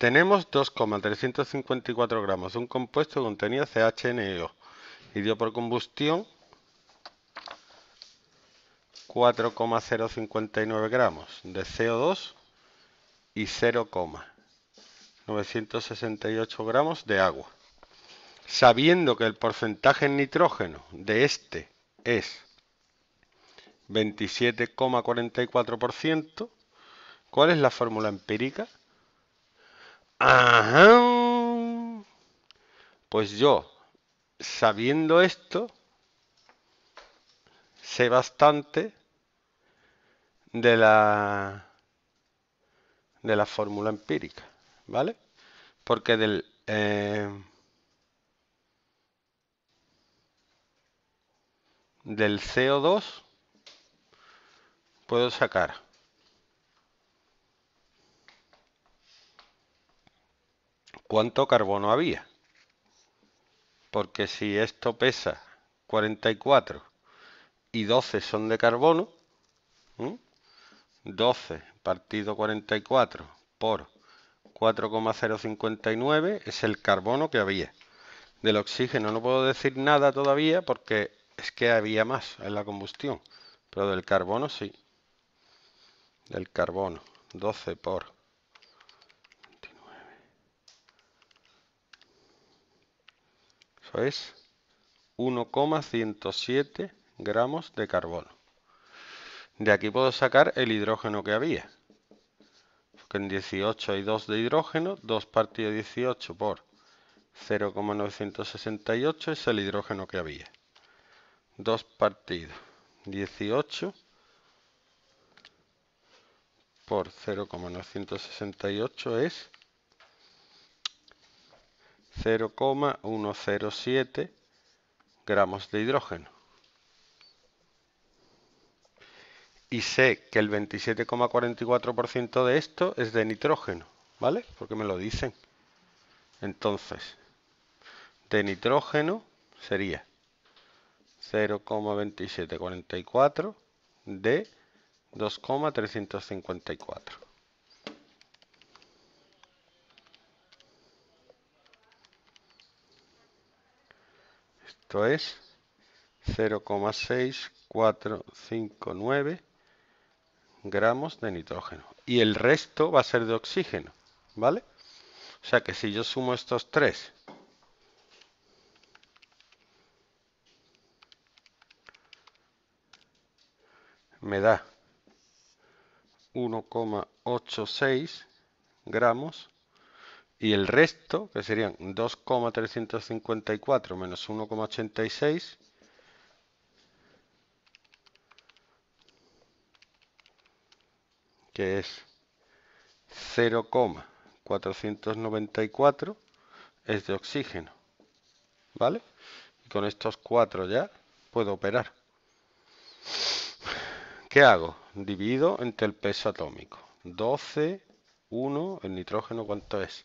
Tenemos 2,354 gramos de un compuesto que contenía CHNO y dio por combustión 4,059 gramos de CO2 y 0,968 gramos de agua. Sabiendo que el porcentaje en nitrógeno de este es 27,44%, ¿cuál es la fórmula empírica? Pues yo, sabiendo esto, sé bastante de la de la fórmula empírica, ¿vale? Porque del eh, del CO2 puedo sacar cuánto carbono había. Porque si esto pesa 44 y 12 son de carbono, 12 partido 44 por 4,059 es el carbono que había. Del oxígeno no puedo decir nada todavía porque es que había más en la combustión, pero del carbono sí. Del carbono, 12 por es 1,107 gramos de carbono. De aquí puedo sacar el hidrógeno que había. Porque en 18 hay 2 de hidrógeno, 2 partido 18 por 0,968 es el hidrógeno que había. 2 partido 18 por 0,968 es 0,107 gramos de hidrógeno. Y sé que el 27,44% de esto es de nitrógeno, ¿vale? Porque me lo dicen. Entonces, de nitrógeno sería 0,2744 de 2,354. Esto es 0,6459 gramos de nitrógeno. Y el resto va a ser de oxígeno, ¿vale? O sea que si yo sumo estos tres, me da 1,86 gramos y el resto, que serían 2,354 menos 1,86, que es 0,494 es de oxígeno. ¿Vale? con estos cuatro ya puedo operar. ¿Qué hago? Divido entre el peso atómico. 12, 1, el nitrógeno, ¿cuánto es?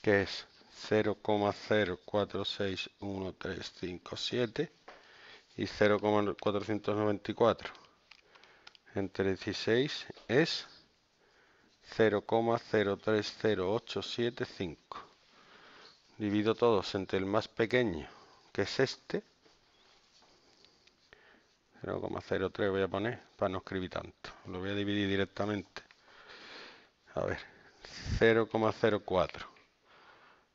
que es 0,0461357 y 0,494 entre 16 es 0,030875. Divido todos entre el más pequeño, que es este, 0,03 voy a poner para no escribir tanto. Lo voy a dividir directamente. A ver, 0,04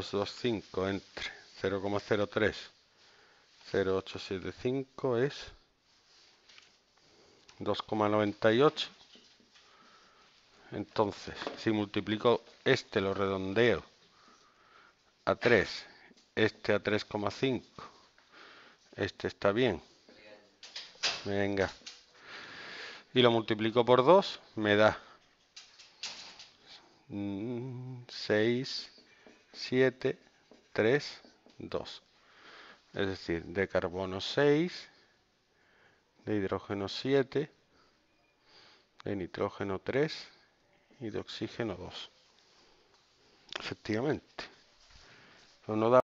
225 entre 0,03 0875 es 2,98 entonces si multiplico este lo redondeo a 3 este a 3,5 este está bien venga y lo multiplico por 2 me da 6 mm, 7, 3, 2. Es decir, de carbono 6, de hidrógeno 7, de nitrógeno 3 y de oxígeno 2. Efectivamente. Pero no da